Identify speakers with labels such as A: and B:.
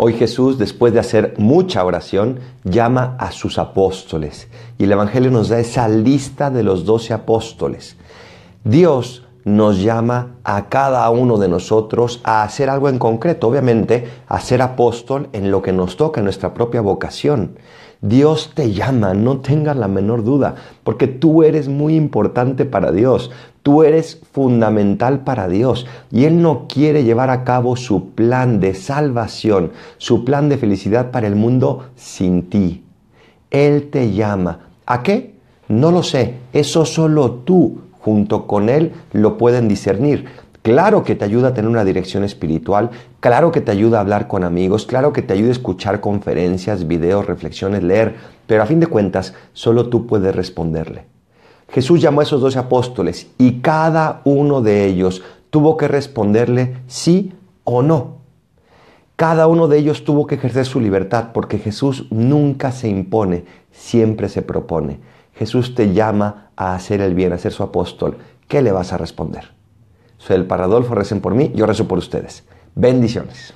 A: Hoy Jesús, después de hacer mucha oración, llama a sus apóstoles y el Evangelio nos da esa lista de los doce apóstoles. Dios nos llama a cada uno de nosotros a hacer algo en concreto, obviamente a ser apóstol en lo que nos toca, en nuestra propia vocación. Dios te llama, no tengas la menor duda, porque tú eres muy importante para Dios, tú eres fundamental para Dios y Él no quiere llevar a cabo su plan de salvación, su plan de felicidad para el mundo sin ti. Él te llama. ¿A qué? No lo sé, eso solo tú junto con Él lo pueden discernir Claro que te ayuda a tener una dirección espiritual, claro que te ayuda a hablar con amigos, claro que te ayuda a escuchar conferencias, videos, reflexiones, leer, pero a fin de cuentas solo tú puedes responderle. Jesús llamó a esos doce apóstoles y cada uno de ellos tuvo que responderle sí o no. Cada uno de ellos tuvo que ejercer su libertad porque Jesús nunca se impone, siempre se propone. Jesús te llama a hacer el bien, a ser su apóstol. ¿Qué le vas a responder? Soy el Paradolfo, recen por mí, yo rezo por ustedes. Bendiciones.